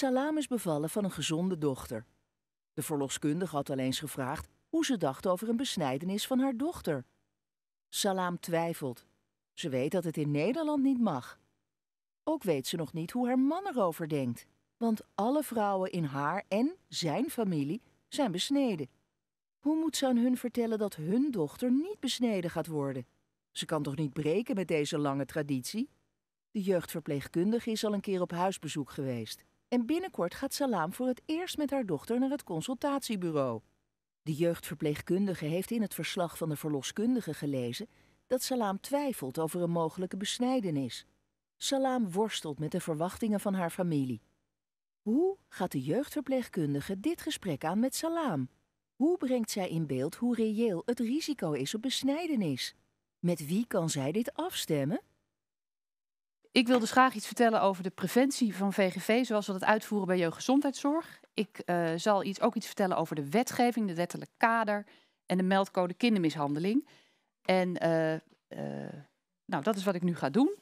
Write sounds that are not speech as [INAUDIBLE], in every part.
Salam is bevallen van een gezonde dochter. De verloskundige had al eens gevraagd hoe ze dacht over een besnijdenis van haar dochter. Salam twijfelt. Ze weet dat het in Nederland niet mag. Ook weet ze nog niet hoe haar man erover denkt, want alle vrouwen in haar en zijn familie zijn besneden. Hoe moet ze aan hun vertellen dat hun dochter niet besneden gaat worden? Ze kan toch niet breken met deze lange traditie? De jeugdverpleegkundige is al een keer op huisbezoek geweest. En binnenkort gaat Salaam voor het eerst met haar dochter naar het consultatiebureau. De jeugdverpleegkundige heeft in het verslag van de verloskundige gelezen dat Salaam twijfelt over een mogelijke besnijdenis. Salaam worstelt met de verwachtingen van haar familie. Hoe gaat de jeugdverpleegkundige dit gesprek aan met Salaam? Hoe brengt zij in beeld hoe reëel het risico is op besnijdenis? Met wie kan zij dit afstemmen? Ik wil dus graag iets vertellen over de preventie van VGV, zoals we dat uitvoeren bij jeugdgezondheidszorg. Ik eh, zal iets, ook iets vertellen over de wetgeving, de wettelijk kader en de meldcode kindermishandeling. En eh, eh, nou, dat is wat ik nu ga doen.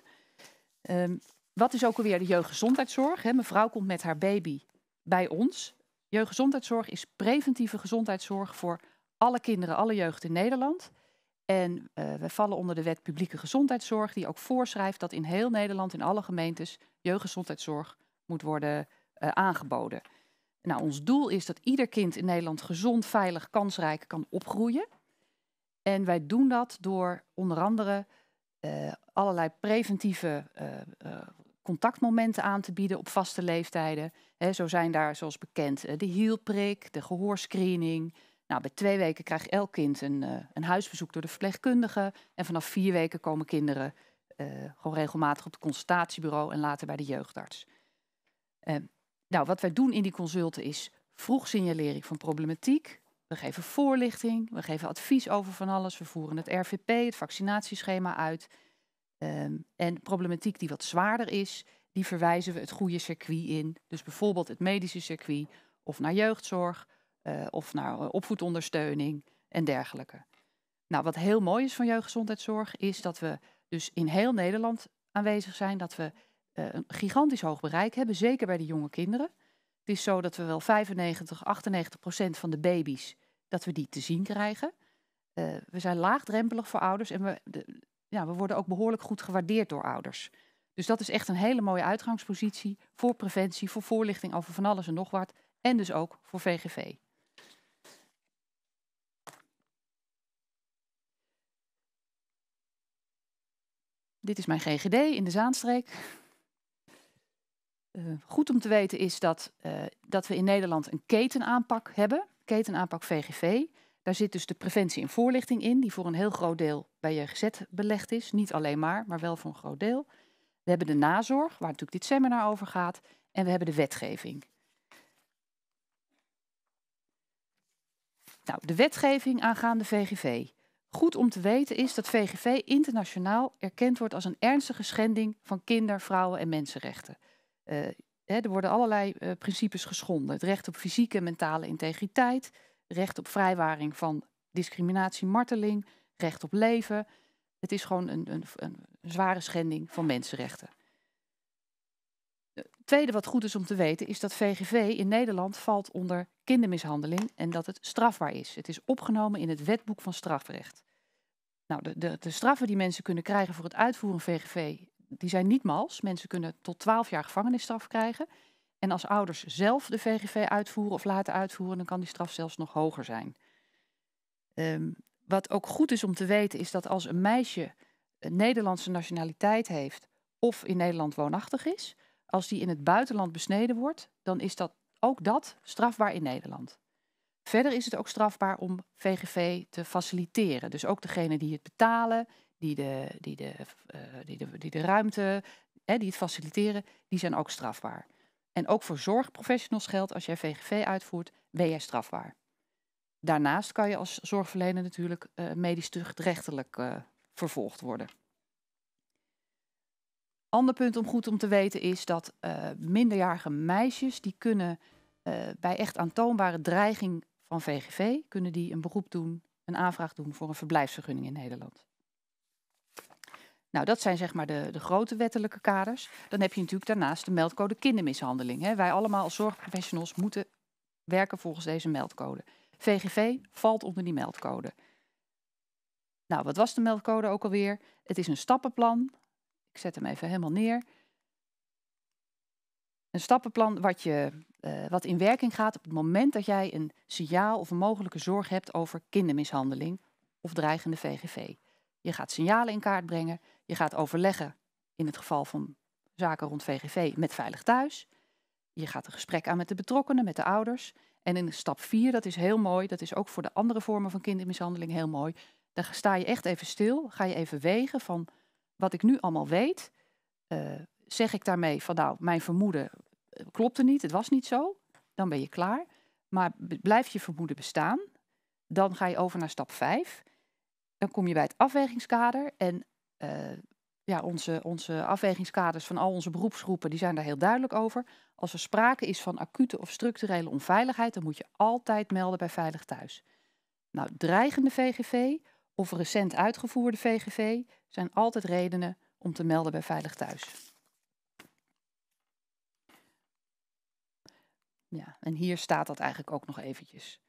Ehm, wat is ook alweer de jeugdgezondheidszorg? Mijn Mevrouw komt met haar baby bij ons. Jeugdgezondheidszorg is preventieve gezondheidszorg voor alle kinderen, alle jeugd in Nederland. En uh, we vallen onder de wet publieke gezondheidszorg, die ook voorschrijft dat in heel Nederland, in alle gemeentes, jeugdgezondheidszorg moet worden eh, aangeboden. Nou, ons doel is dat ieder kind in Nederland gezond, veilig, kansrijk kan opgroeien. En wij doen dat door onder andere eh, allerlei preventieve contactmomenten aan te bieden op vaste leeftijden. zo zijn daar, zoals bekend, de hielprik, de gehoorscreening, nou, bij twee weken krijgt elk kind een, eh, een huisbezoek door de verpleegkundige. En vanaf vier weken komen kinderen eh, gewoon regelmatig op het consultatiebureau en later bij de jeugdarts. Ehm, nou, wat wij doen in die consulten is vroeg signalering van problematiek. We geven voorlichting, we geven advies over van alles. We voeren het RVP, het vaccinatieschema uit. Ehm, en problematiek die wat zwaarder is, die verwijzen we het goede circuit in. Dus bijvoorbeeld het medische circuit of naar jeugdzorg eh, of naar eh, opvoedondersteuning en dergelijke. Nou, wat heel mooi is van jeugdgezondheidszorg is dat we dus in heel Nederland aanwezig zijn, dat we eh, een gigantisch hoog bereik hebben, zeker bij de jonge kinderen. Het is zo dat we wel 95, 98 procent van de baby's, dat we die te zien krijgen. we zijn laagdrempelig voor ouders en we, ja, we worden ook behoorlijk goed gewaardeerd door ouders. Dus dat is echt een hele mooie uitgangspositie voor preventie, voor voorlichting over van alles en nog wat. En dus ook voor VGV. Dit is mijn GGD in de Zaanstreek. Eh, goed om te weten is dat, eh, dat we in Nederland een ketenaanpak hebben, ketenaanpak VGV. Daar zit dus de preventie en voorlichting in, die voor een heel groot deel bij je gezet belegd is. Niet alleen maar, maar wel voor een groot deel. We hebben de nazorg, waar natuurlijk dit seminar over gaat. En we hebben de wetgeving. Nou, de wetgeving aangaande VGV. Goed om te weten is dat VGV internationaal erkend wordt als een ernstige schending van kinder, vrouwen en mensenrechten. Eh, hè, er worden allerlei eh, principes geschonden. Het recht op fysieke en mentale integriteit, recht op vrijwaring van discriminatie, marteling, recht op leven. Het is gewoon een, een, een zware schending van mensenrechten tweede wat goed is om te weten is dat VGV in Nederland valt onder kindermishandeling en dat het strafbaar is. Het is opgenomen in het wetboek van strafrecht. Nou, de, de, straffen die mensen kunnen krijgen voor het uitvoeren van VGV, die zijn niet mals. Mensen kunnen tot 12 jaar gevangenisstraf krijgen. En als ouders zelf de VGV uitvoeren of laten uitvoeren, dan kan die straf zelfs nog hoger zijn. Ehm, wat ook goed is om te weten, is dat als een meisje een Nederlandse nationaliteit heeft of in Nederland woonachtig is, als die in het buitenland besneden wordt, dan is dat ook dat strafbaar in Nederland. Verder is het ook strafbaar om VGV te faciliteren. Dus ook degene die het betalen, die de, die de, eh, die de, die de ruimte, hè, die het faciliteren, die zijn ook strafbaar. En ook voor zorgprofessionals geldt, als jij VGV uitvoert, ben jij strafbaar. Daarnaast kan je als zorgverlener natuurlijk eh, medisch rechtelijk eh, vervolgd worden. Ander punt om goed om te weten is dat eh, minderjarige meisjes die kunnen eh, bij echt aantoonbare dreiging van VGV kunnen die een beroep doen, een aanvraag doen voor een verblijfsvergunning in Nederland. Nou, dat zijn zeg maar de, de grote wettelijke kaders. Dan heb je natuurlijk daarnaast de meldcode kindermishandeling. Hè. Wij allemaal als zorgprofessionals moeten werken volgens deze meldcode. VGV valt onder die meldcode. Nou, wat was de meldcode ook alweer? Het is een stappenplan ik zet hem even helemaal neer. Een stappenplan wat, je, eh, wat in werking gaat op het moment dat jij een signaal of een mogelijke zorg hebt over kindermishandeling of dreigende VGV. Je gaat signalen in kaart brengen. Je gaat overleggen in het geval van zaken rond VGV met Veilig Thuis. Je gaat een gesprek aan met de betrokkenen, met de ouders. En in stap 4, dat is heel mooi, dat is ook voor de andere vormen van kindermishandeling heel mooi. Daar sta je echt even stil, ga je even wegen van wat ik nu allemaal weet, eh, zeg ik daarmee van nou, mijn vermoeden eh, klopte niet, het was niet zo, dan ben je klaar. Maar blijft je vermoeden bestaan, dan ga je over naar stap 5. Dan kom je bij het afwegingskader en eh, ja, onze, onze afwegingskaders van al onze beroepsgroepen die zijn daar heel duidelijk over. Als er sprake is van acute of structurele onveiligheid, dan moet je altijd melden bij Veilig Thuis. Nou, dreigende VGV of recent uitgevoerde VGV zijn altijd redenen om te melden bij Veilig Thuis. Ja, en hier staat dat eigenlijk ook nog eventjes.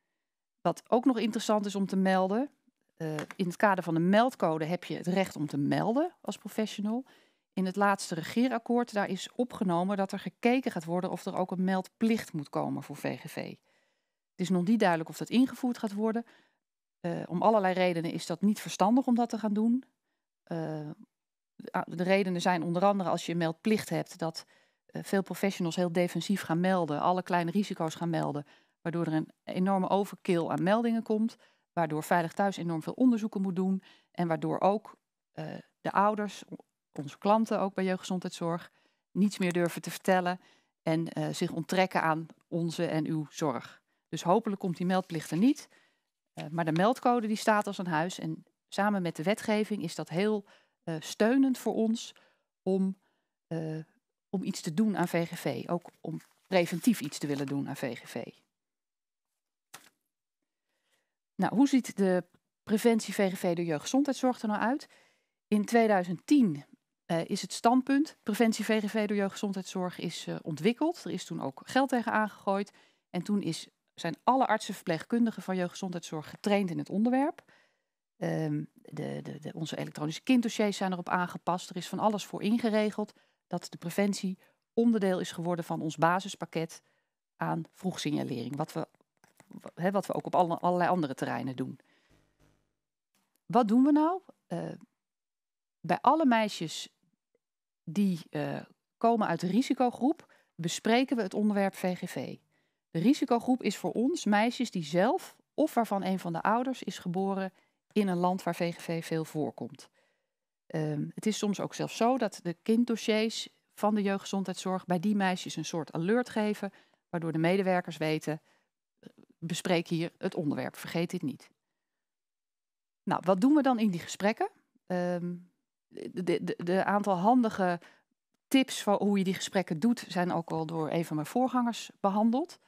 Wat ook nog interessant is om te melden, eh, in het kader van de meldcode heb je het recht om te melden als professional. In het laatste regeerakkoord daar is opgenomen dat er gekeken gaat worden of er ook een meldplicht moet komen voor VGV. Het is nog niet duidelijk of dat ingevoerd gaat worden, eh, om allerlei redenen is dat niet verstandig om dat te gaan doen. Eh, de redenen zijn onder andere als je een meldplicht hebt, dat eh, veel professionals heel defensief gaan melden, alle kleine risico's gaan melden, waardoor er een enorme overkill aan meldingen komt, waardoor Veilig Thuis enorm veel onderzoeken moet doen en waardoor ook de ouders, onze klanten ook bij jeugdgezondheidszorg, niets meer durven te vertellen en zich onttrekken aan onze en uw zorg. Dus hopelijk komt die meldplicht er niet. Eh, maar de meldcode die staat als een huis. En samen met de wetgeving is dat heel eh, steunend voor ons om, eh, om iets te doen aan VGV. Ook om preventief iets te willen doen aan VGV. Nou, hoe ziet de preventie VGV door jeugdgezondheidszorg er nou uit? In 2010 is het standpunt preventie VGV door jeugdgezondheidszorg is ontwikkeld. Er is toen ook geld tegen aangegooid. En toen is zijn alle artsen-verpleegkundigen van jeugdgezondheidszorg getraind in het onderwerp. Ehm, de, de, de, onze elektronische kinddossiers zijn erop aangepast. Er is van alles voor ingeregeld dat de preventie onderdeel is geworden van ons basispakket aan vroegsignalering. Wat we, wat we ook op allerlei andere terreinen doen. Wat doen we nou? Eh, bij alle meisjes die eh, komen uit de risicogroep, bespreken we het onderwerp VGV. De risicogroep is voor ons meisjes die zelf of waarvan een van de ouders is geboren in een land waar VGV veel voorkomt. Ehm, het is soms ook zelfs zo dat de kinddossiers van de jeugdgezondheidszorg bij die meisjes een soort alert geven, waardoor de medewerkers weten, bespreek hier het onderwerp, vergeet dit niet. Nou, wat doen we dan in die gesprekken? Um, de, de, de, aantal handige tips voor hoe je die gesprekken doet, zijn ook al door een van mijn voorgangers behandeld.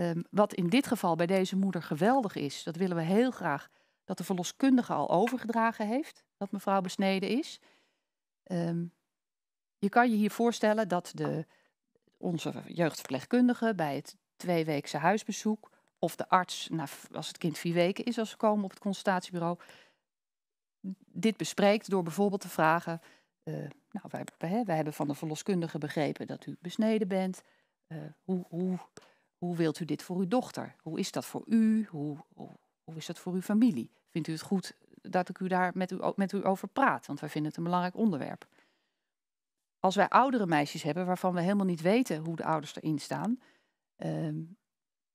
Ehm, wat in dit geval bij deze moeder geweldig is, dat willen we heel graag dat de verloskundige al overgedragen heeft, dat mevrouw besneden is. Ehm, je kan je hier voorstellen dat de, onze jeugdverpleegkundige bij het tweeweekse huisbezoek of de arts, nou, als het kind vier weken is als ze komen op het consultatiebureau, dit bespreekt door bijvoorbeeld te vragen, uh, nou, wij, hebben van de verloskundige begrepen dat u besneden bent. Eh, hoe, hoe hoe wilt u dit voor uw dochter? Hoe is dat voor u? Hoe, hoe, is dat voor uw familie? Vindt u het goed dat ik u daar met u, met u over praat? Want wij vinden het een belangrijk onderwerp. Als wij oudere meisjes hebben waarvan we helemaal niet weten hoe de ouders erin staan, ehm,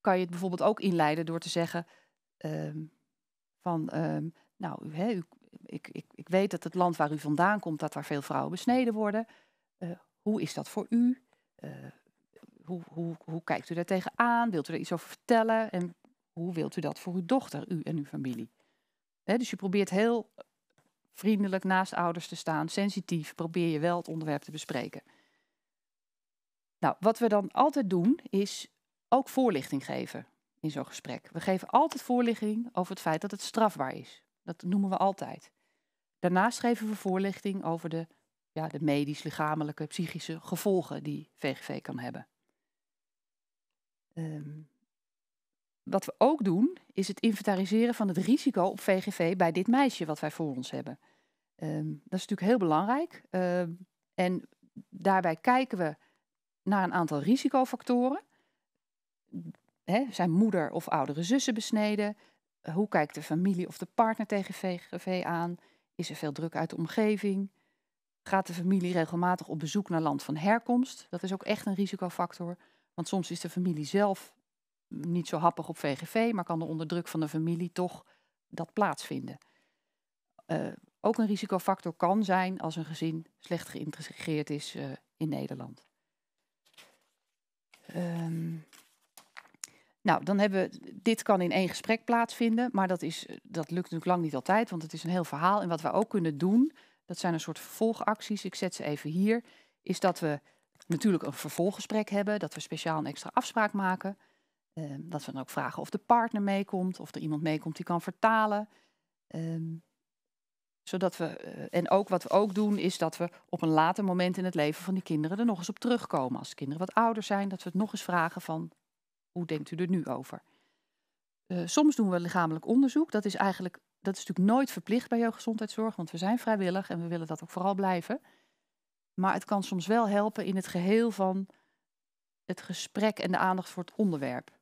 kan je het bijvoorbeeld ook inleiden door te zeggen ehm, van, ehm, nou, ik, ik, ik weet dat het land waar u vandaan komt, dat daar veel vrouwen besneden worden. Uh, hoe is dat voor u? Eh, hoe, hoe, hoe kijkt u daar tegenaan? Wilt u er iets over vertellen? En hoe wilt u dat voor uw dochter, u en uw familie? dus je probeert heel vriendelijk naast ouders te staan, sensitief, probeer je wel het onderwerp te bespreken. Nou, wat we dan altijd doen, is ook voorlichting geven in zo'n gesprek. We geven altijd voorlichting over het feit dat het strafbaar is. Dat noemen we altijd. Daarnaast geven we voorlichting over de, ja, de medisch, lichamelijke, psychische gevolgen die VGV kan hebben. Ehm, wat we ook doen, is het inventariseren van het risico op VGV bij dit meisje wat wij voor ons hebben. Ehm, dat is natuurlijk heel belangrijk. Ehm, en daarbij kijken we naar een aantal risicofactoren. zijn moeder of oudere zussen besneden? Hoe kijkt de familie of de partner tegen VGV aan? Is er veel druk uit de omgeving? Gaat de familie regelmatig op bezoek naar land van herkomst? Dat is ook echt een risicofactor. Want soms is de familie zelf niet zo happig op VGV, maar kan er onder druk van de familie toch dat plaatsvinden. Eh, ook een risicofactor kan zijn als een gezin slecht geïntegreerd is eh, in Nederland. Ehm, nou, dan hebben we, dit kan in één gesprek plaatsvinden, maar dat, is, dat lukt natuurlijk lang niet altijd, want het is een heel verhaal. En wat we ook kunnen doen, dat zijn een soort vervolgacties, ik zet ze even hier, is dat we natuurlijk een vervolggesprek hebben, dat we speciaal een extra afspraak maken. Ehm, dat we dan ook vragen of de partner meekomt, of er iemand meekomt die kan vertalen. Ehm, zodat we, eh, en ook wat we ook doen, is dat we op een later moment in het leven van die kinderen er nog eens op terugkomen. Als kinderen wat ouder zijn, dat we het nog eens vragen van hoe denkt u er nu over? Eh, soms doen we lichamelijk onderzoek. Dat is eigenlijk dat is natuurlijk nooit verplicht bij gezondheidszorg, want we zijn vrijwillig en we willen dat ook vooral blijven. Maar het kan soms wel helpen in het geheel van het gesprek en de aandacht voor het onderwerp.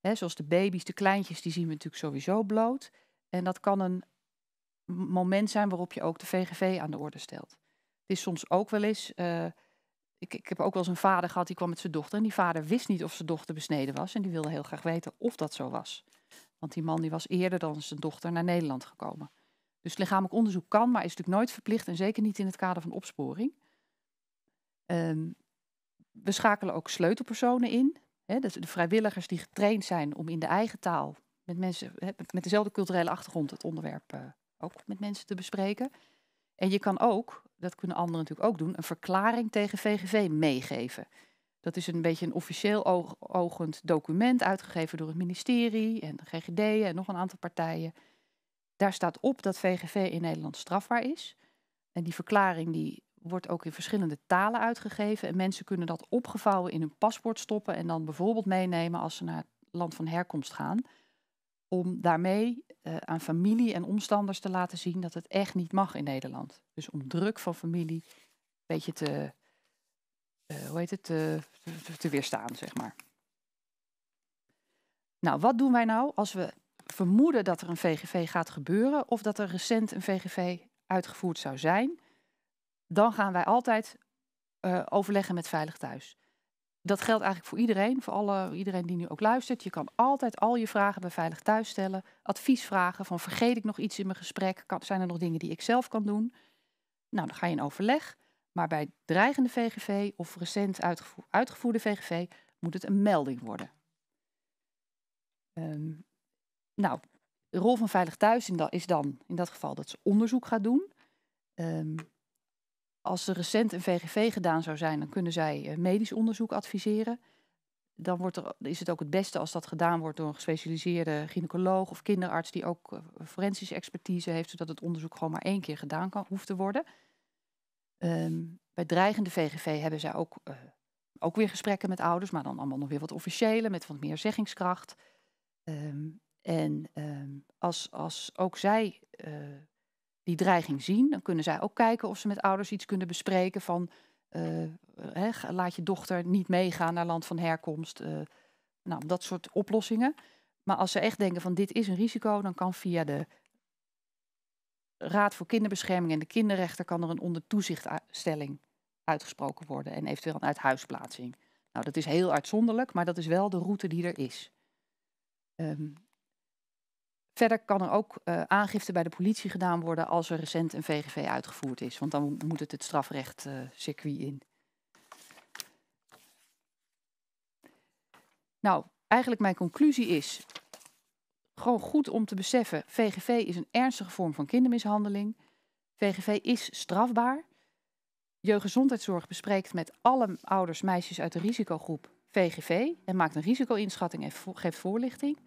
He, zoals de baby's, de kleintjes, die zien we natuurlijk sowieso bloot. En dat kan een moment zijn waarop je ook de VGV aan de orde stelt. Het is soms ook wel eens. Eh, ik, ik, heb ook wel eens een vader gehad die kwam met zijn dochter. En die vader wist niet of zijn dochter besneden was. En die wilde heel graag weten of dat zo was. Want die man die was eerder dan zijn dochter naar Nederland gekomen. Dus lichamelijk onderzoek kan, maar is natuurlijk nooit verplicht. En zeker niet in het kader van opsporing. Ehm, we schakelen ook sleutelpersonen in. Hè, dus de vrijwilligers die getraind zijn om in de eigen taal met mensen met dezelfde culturele achtergrond het onderwerp eh, ook met mensen te bespreken. En je kan ook, dat kunnen anderen natuurlijk ook doen, een verklaring tegen VGV meegeven. Dat is een beetje een officieel oog, ogend document uitgegeven door het ministerie en de GGD en nog een aantal partijen. Daar staat op dat VGV in Nederland strafbaar is. En die verklaring die wordt ook in verschillende talen uitgegeven. En mensen kunnen dat opgevouwen in hun paspoort stoppen en dan bijvoorbeeld meenemen als ze naar het land van herkomst gaan. Om daarmee eh, aan familie en omstanders te laten zien dat het echt niet mag in Nederland. Dus om druk van familie een beetje te, eh, hoe heet het, te weerstaan, zeg maar. Nou, wat doen wij nou als we vermoeden dat er een VGV gaat gebeuren of dat er recent een VGV uitgevoerd zou zijn? dan gaan wij altijd eh, overleggen met Veilig Thuis. Dat geldt eigenlijk voor iedereen, voor alle, iedereen die nu ook luistert. Je kan altijd al je vragen bij Veilig Thuis stellen. Advies vragen van vergeet ik nog iets in mijn gesprek? Kan, zijn er nog dingen die ik zelf kan doen? Nou, dan ga je in overleg. Maar bij dreigende VGV of recent uitgevoerde VGV moet het een melding worden. Ehm, nou, de rol van Veilig Thuis in is dan in dat geval dat ze onderzoek gaat doen. Ehm, als er recent een VGV gedaan zou zijn, dan kunnen zij eh, medisch onderzoek adviseren. Dan wordt er, is het ook het beste als dat gedaan wordt door een gespecialiseerde gynaecoloog of kinderarts die ook eh, forensische expertise heeft, zodat het onderzoek gewoon maar één keer gedaan kan, hoeft te worden. Ehm, bij dreigende VGV hebben zij ook, eh, ook weer gesprekken met ouders, maar dan allemaal nog weer wat officiële, met wat meer zeggingskracht. Ehm, en ehm, als, als ook zij die dreiging zien, dan kunnen zij ook kijken of ze met ouders iets kunnen bespreken van eh, laat je dochter niet meegaan naar land van herkomst. Eh, nou, dat soort oplossingen. Maar als ze echt denken van dit is een risico, dan kan via de Raad voor Kinderbescherming en de kinderrechter kan er een ondertoezichtstelling uitgesproken worden en eventueel een uithuisplaatsing. Nou, dat is heel uitzonderlijk, maar dat is wel de route die er is. Ehm, Verder kan er ook eh, aangifte bij de politie gedaan worden als er recent een VGV uitgevoerd is, want dan moet het het strafrecht eh, circuit in. Nou, eigenlijk mijn conclusie is gewoon goed om te beseffen, VGV is een ernstige vorm van kindermishandeling. VGV is strafbaar. Jeugdgezondheidszorg bespreekt met alle ouders meisjes uit de risicogroep VGV en maakt een risico-inschatting en geeft voorlichting.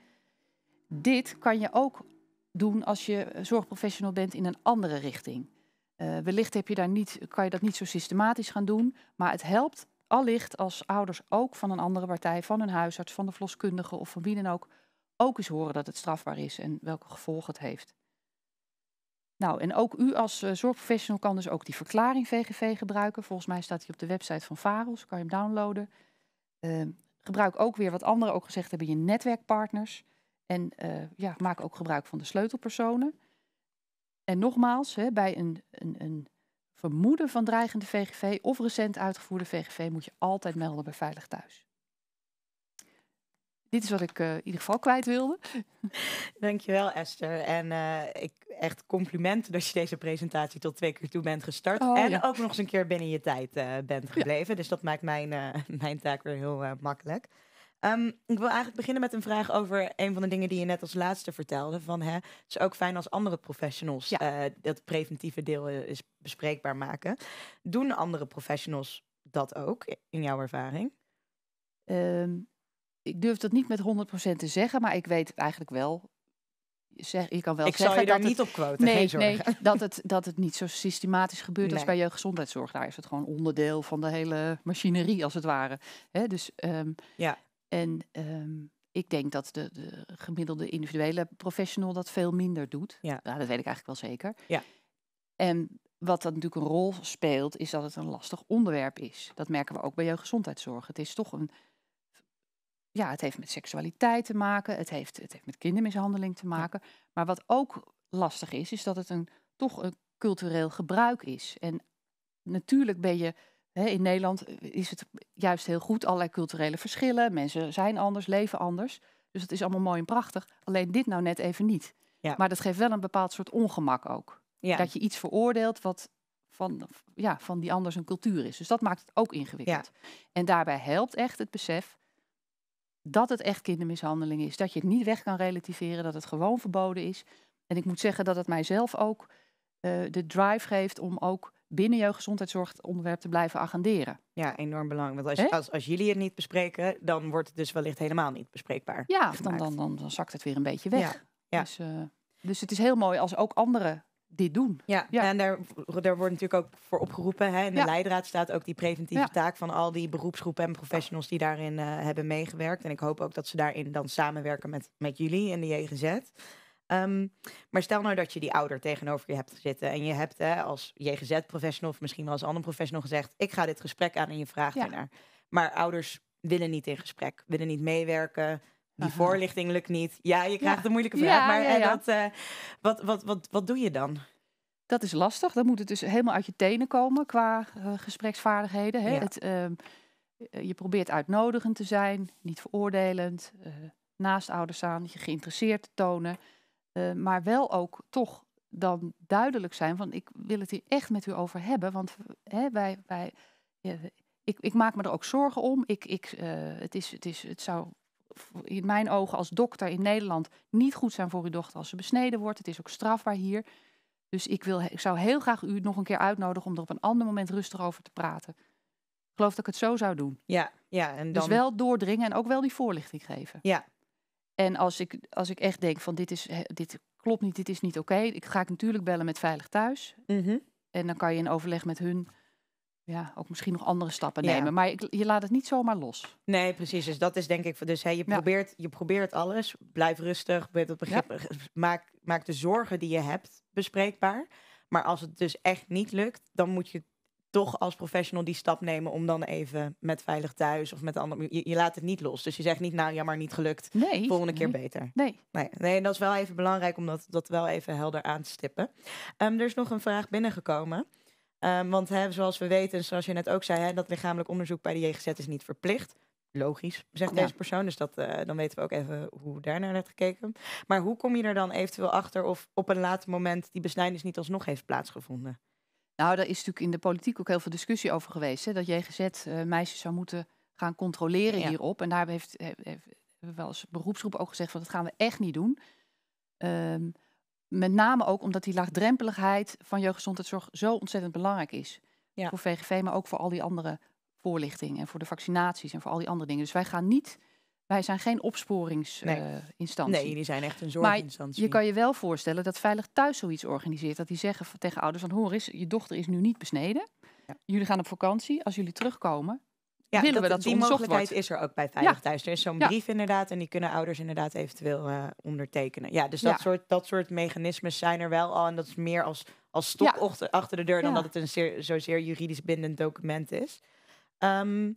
Dit kan je ook doen als je eh, zorgprofessional bent in een andere richting. Eh, wellicht heb je daar niet, kan je dat niet zo systematisch gaan doen, maar het helpt allicht als ouders ook van een andere partij, van hun huisarts, van de vloskundige of van wie dan ook, ook eens horen dat het strafbaar is en welke gevolgen het heeft. Nou, en ook u als eh, zorgprofessional kan dus ook die verklaring VGV gebruiken. Volgens mij staat die op de website van VAROS, kan je hem downloaden. Ehm, gebruik ook weer wat anderen ook gezegd hebben, je netwerkpartners. En eh, ja, maak ook gebruik van de sleutelpersonen. En nogmaals, hè, bij een, een, een, vermoeden van dreigende VGV of recent uitgevoerde VGV moet je altijd melden bij Veilig Thuis. Dit is wat ik eh, in ieder geval kwijt wilde. [LAUGHS] Dankjewel Esther. En eh, ik, echt complimenten dat je deze presentatie tot twee keer toe bent gestart. Oh, en ook nog eens een keer binnen je tijd bent gebleven. Dus dat maakt mijn, [LAUGHS] mijn taak weer heel makkelijk. Ehm, ik wil eigenlijk beginnen met een vraag over een van de dingen die je net als laatste vertelde. Van, hè, het is ook fijn als andere professionals ja. Eh, dat preventieve deel eh, is bespreekbaar maken. Doen andere professionals dat ook, in jouw ervaring? Ehm, ik durf dat niet met 100% te zeggen, maar ik weet het eigenlijk wel Zeg, je kan wel ik zeggen zal je daar dat niet het, op quoten, dat, het, dat het niet zo systematisch gebeurt als bij gezondheidszorg. Daar is het gewoon onderdeel van de hele machinerie, als het ware. dus, ehm, ja. En ehm, ik denk dat de, de, gemiddelde individuele professional dat veel minder doet. Ja. Nou, dat weet ik eigenlijk wel zeker. Ja. En wat dat natuurlijk een rol speelt, is dat het een lastig onderwerp is. Dat merken we ook bij gezondheidszorg. Het is toch een. Ja, het heeft met seksualiteit te maken, het heeft, het heeft met kindermishandeling te maken. Maar wat ook lastig is, is dat het een, toch een cultureel gebruik is. En natuurlijk ben je in Nederland eh, is het juist heel goed, allerlei culturele verschillen. Mensen zijn anders, leven anders. Dus het is allemaal mooi en prachtig. Alleen dit nou net even niet. Maar dat geeft wel een bepaald soort ongemak ook. Dat je iets veroordeelt wat van, ja, van die anders een cultuur is. Dus dat maakt het ook ingewikkeld. En daarbij helpt echt het besef dat het echt kindermishandeling is. Dat je het niet weg kan relativeren, dat het gewoon verboden is. En ik moet zeggen dat het mijzelf ook eh, de drive geeft om ook binnen jouw gezondheidszorg onderwerp te blijven agenderen. Ja, enorm belangrijk. Want als, als, jullie het niet bespreken, dan wordt het dus wellicht helemaal niet bespreekbaar. Ja, dan, dan, dan, zakt het weer een beetje weg. Ja. Dus, eh, dus het is heel mooi als ook anderen dit doen. Ja, ja. en daar, daar wordt natuurlijk ook voor opgeroepen. Hè? In de leidraad staat ook die preventieve taak van al die beroepsgroepen en professionals die daarin eh, hebben meegewerkt. En ik hoop ook dat ze daarin dan samenwerken met, met jullie en de JGZ. Ehm, maar stel nou dat je die ouder tegenover je hebt zitten en je hebt hè, als JGZ-professional of misschien wel als ander professional gezegd: ik ga dit gesprek aan en je vraagt ja. Maar ouders willen niet in gesprek, willen niet meewerken. Die voorlichting lukt niet. Ja, je krijgt ja. een moeilijke vraag. maar dat, eh, wat, wat, wat, wat doe je dan? Dat is lastig. Dan moet het dus helemaal uit je tenen komen qua eh, gespreksvaardigheden. Hè? Het, ehm, eh, je probeert uitnodigend te zijn, niet veroordelend, naast ouders aan, je geïnteresseerd te tonen. Eh, maar wel ook toch dan duidelijk zijn van ik wil het hier echt met u over hebben. Want hè, wij, wij, ik, ik maak me er ook zorgen om. Ik, ik, eh, het, is, het, is, het zou in mijn ogen als dokter in Nederland niet goed zijn voor uw dochter als ze besneden wordt. Het is ook strafbaar hier. Dus ik, wil, ik zou heel graag u nog een keer uitnodigen om er op een ander moment rustig over te praten. Ik geloof dat ik het zo zou doen. Ja, ja. En dus dan... Dus wel doordringen en ook wel die voorlichting geven. Ja, en als ik, als ik echt denk van dit, is, dit klopt niet, dit is niet oké. ik ga ik natuurlijk bellen met Veilig Thuis. Mhm. En dan kan je in overleg met hun ja, ook misschien nog andere stappen nemen. Maar je, laat het niet zomaar los. Nee, precies. Dus dat is denk ik. Dus hè, je, probeert, je probeert alles. Blijf rustig. Eh, maak, maak de zorgen die je hebt bespreekbaar. Maar als het dus echt niet lukt, dan moet je toch als professional die stap nemen om dan even met veilig thuis of met de andere Je, laat het niet los. Dus je zegt niet, nou ja, maar niet gelukt. Volgende keer beter. Nee. nee. Nee, en dat is wel even belangrijk om dat, dat wel even helder aan te stippen. Ehm, er is nog een vraag binnengekomen. Ehm, want hè, zoals we weten, zoals je net ook zei, hè, dat lichamelijk onderzoek bij de JGZ is niet verplicht. Logisch, zegt deze persoon. Dus dat, eh, dan weten we ook even hoe daarnaar werd gekeken. Maar hoe kom je er dan eventueel achter of op een later moment die besnijding niet alsnog heeft plaatsgevonden? Nou, daar is natuurlijk in de politiek ook heel veel discussie over geweest. Hè, dat JGZ uh, eh, meisjes zou moeten gaan controleren hierop. En daar heeft, we als wel als beroepsgroep ook gezegd van dat gaan we echt niet doen. Ehm, met name ook omdat die laagdrempeligheid van jeugdgezondheidszorg zo ontzettend belangrijk is. Voor VGV, maar ook voor al die andere voorlichting en voor de vaccinaties en voor al die andere dingen. Dus wij gaan niet wij zijn geen opsporingsinstantie. Nee. Eh, nee. die zijn echt een zorginstantie. Maar je kan je wel voorstellen dat Veilig Thuis zoiets organiseert. Dat die zeggen tegen ouders van hoor je dochter is nu niet besneden. Jullie gaan op vakantie. Als jullie terugkomen, ja, willen dat, we dat Die mogelijkheid is er ook bij Veilig Thuis. Er is zo'n brief inderdaad en die kunnen ouders inderdaad eventueel eh, ondertekenen. Ja, dus dat, Soort, dat soort mechanismes zijn er wel al. En dat is meer als, als stok achter de deur dan dat het een zeer, zozeer juridisch bindend document is. Ehm,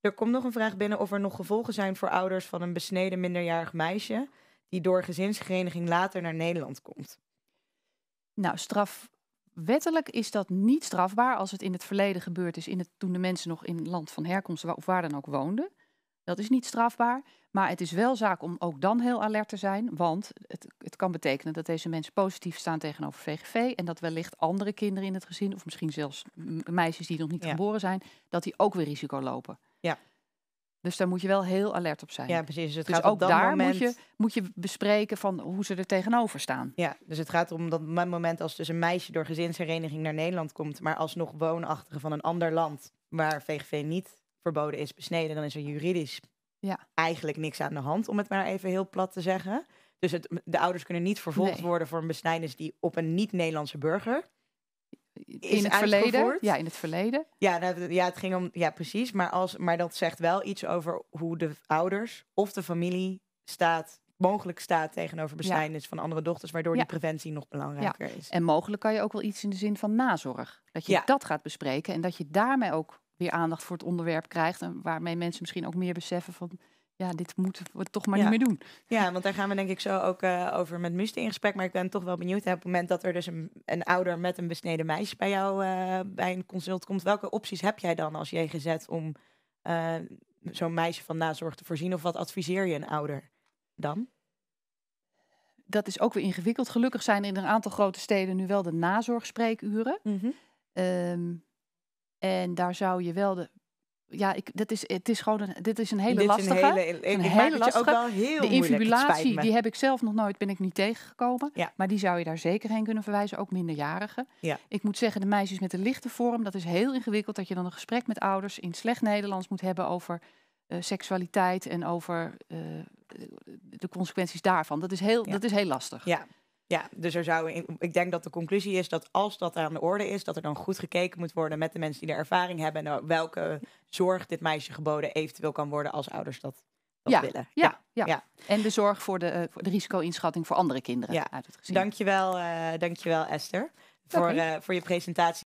er komt nog een vraag binnen of er nog gevolgen zijn voor ouders van een besneden minderjarig meisje die door gezinshereniging later naar Nederland komt. Nou, strafwettelijk is dat niet strafbaar als het in het verleden gebeurd is, in het, toen de mensen nog in land van herkomst of waar dan ook woonden. Dat is niet strafbaar, maar het is wel zaak om ook dan heel alert te zijn, want het, het kan betekenen dat deze mensen positief staan tegenover VGV en dat wellicht andere kinderen in het gezin, of misschien zelfs meisjes die nog niet geboren zijn, dat die ook weer risico lopen. Ja. Dus daar moet je wel heel alert op zijn. Ja, precies. Het dus gaat ook op dat daar moment... moet, je, moet je bespreken van hoe ze er tegenover staan. Ja, dus het gaat om dat moment als dus een meisje door gezinshereniging naar Nederland komt, maar als nog woonachtige van een ander land waar VGV niet verboden is besneden, dan is er juridisch ja. eigenlijk niks aan de hand, om het maar even heel plat te zeggen. Dus het, de ouders kunnen niet vervolgd worden voor een besnijdenis die op een niet-Nederlandse burger in het verleden. Ja, in het verleden. Ja, nou, ja, het ging om, ja, precies. Maar, als, maar dat zegt wel iets over hoe de ouders of de familie staat, mogelijk staat tegenover bescheidenis van andere dochters, waardoor die preventie nog belangrijker ja. is. En mogelijk kan je ook wel iets in de zin van nazorg. Dat je dat gaat bespreken en dat je daarmee ook weer aandacht voor het onderwerp krijgt en waarmee mensen misschien ook meer beseffen van ja, dit moeten we toch maar niet meer doen. Ja, want daar gaan we denk ik zo ook eh, over met Muste in gesprek. Maar ik ben toch wel benieuwd, op het moment dat er dus een, ouder met een besneden meisje bij jou eh, bij een consult komt, welke opties heb jij dan als gezet om eh, zo'n meisje van nazorg te voorzien? Of wat adviseer je een ouder dan? Dat is ook weer ingewikkeld. Gelukkig zijn er in een aantal grote steden nu wel de nazorgspreekuren. Mm en daar zou je wel de, ja, ik, dat is, het is gewoon dit is een hele dit lastige. een hele, hele lastige. de infibulatie, die heb ik zelf nog nooit, ben ik niet tegengekomen. Ja. Maar die zou je daar zeker heen kunnen verwijzen, ook minderjarigen. Ja. Ik moet zeggen, de meisjes met de lichte vorm, dat is heel ingewikkeld. Dat je dan een gesprek met ouders in slecht Nederlands moet hebben over eh, seksualiteit en over eh, de consequenties daarvan. Dat is heel, dat is heel lastig. Ja. Ja, dus er zou, ik denk dat de conclusie is dat als dat aan de orde is, dat er dan goed gekeken moet worden met de mensen die de ervaring hebben welke zorg dit meisje geboden eventueel kan worden als ouders dat, dat willen. Ja, ja, ja, en de zorg voor de, eh, voor de risico-inschatting voor andere kinderen ja. uit het gezin. Dankjewel, uh, dankjewel Esther. Voor, eh, voor je presentatie.